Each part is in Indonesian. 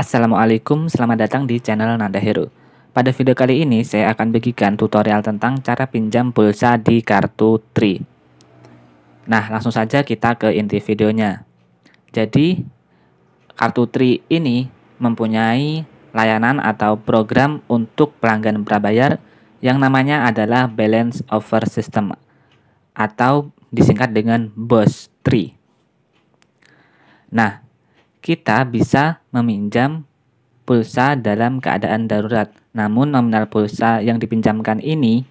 Assalamualaikum, selamat datang di channel Nanda Hero. Pada video kali ini saya akan bagikan tutorial tentang cara pinjam pulsa di kartu Tri. Nah, langsung saja kita ke inti videonya. Jadi, kartu Tri ini mempunyai layanan atau program untuk pelanggan prabayar yang namanya adalah Balance Over System atau disingkat dengan BOS Tri. Nah, kita bisa meminjam pulsa dalam keadaan darurat. Namun nominal pulsa yang dipinjamkan ini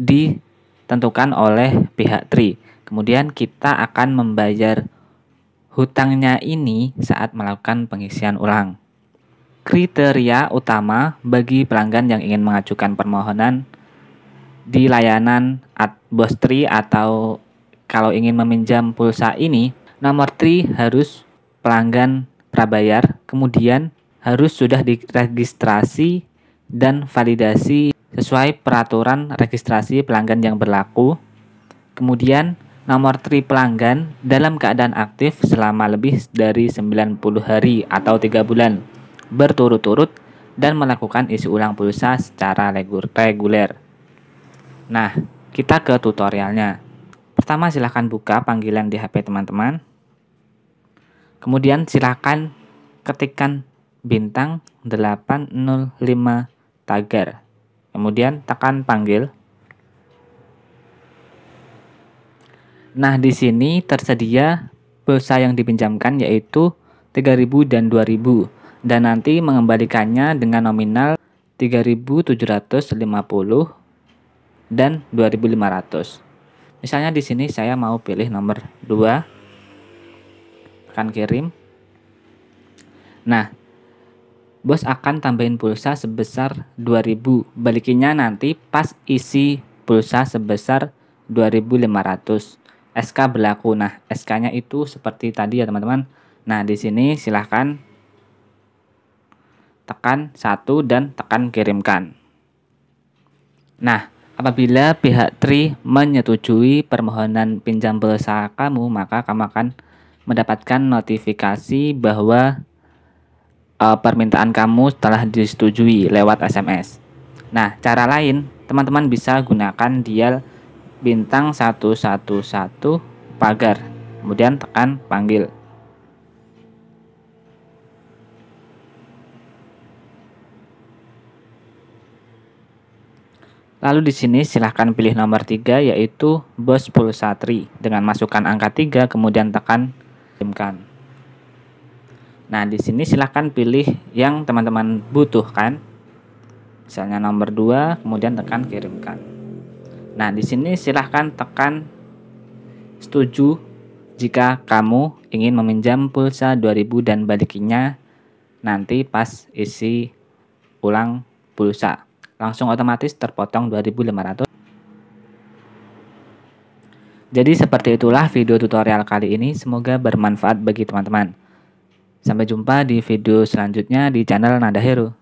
ditentukan oleh pihak TRI. Kemudian kita akan membayar hutangnya ini saat melakukan pengisian ulang. Kriteria utama bagi pelanggan yang ingin mengajukan permohonan di layanan at Bos TRI atau kalau ingin meminjam pulsa ini, nomor TRI harus pelanggan prabayar, kemudian harus sudah diregistrasi dan validasi sesuai peraturan registrasi pelanggan yang berlaku. Kemudian nomor tri pelanggan dalam keadaan aktif selama lebih dari 90 hari atau 3 bulan berturut-turut dan melakukan isi ulang pulsa secara reguler. Nah, kita ke tutorialnya. Pertama silahkan buka panggilan di HP teman-teman. Kemudian silakan ketikkan bintang 805 tagar. Kemudian tekan panggil. Nah, di sini tersedia pulsa yang dipinjamkan yaitu 3000 dan 2000 dan nanti mengembalikannya dengan nominal 3750 dan 2500. Misalnya di sini saya mau pilih nomor 2 akan kirim. Nah, bos akan tambahin pulsa sebesar 2000. Balikinnya nanti pas isi pulsa sebesar 2500. SK berlaku. Nah, SK-nya itu seperti tadi ya, teman-teman. Nah, di sini silahkan tekan satu dan tekan kirimkan. Nah, apabila pihak TRI menyetujui permohonan pinjam pulsa kamu, maka kamu akan mendapatkan notifikasi bahwa uh, permintaan kamu telah disetujui lewat SMS. Nah, cara lain, teman-teman bisa gunakan dial bintang 111 pagar, kemudian tekan panggil. Lalu di sini silahkan pilih nomor 3 yaitu Bos pulsa tri dengan masukkan angka 3 kemudian tekan kirimkan. Nah, di sini silahkan pilih yang teman-teman butuhkan. Misalnya nomor 2, kemudian tekan kirimkan. Nah, di sini silahkan tekan setuju jika kamu ingin meminjam pulsa 2000 dan balikinya nanti pas isi ulang pulsa. Langsung otomatis terpotong 2500 jadi seperti itulah video tutorial kali ini, semoga bermanfaat bagi teman-teman. Sampai jumpa di video selanjutnya di channel Nada Hero.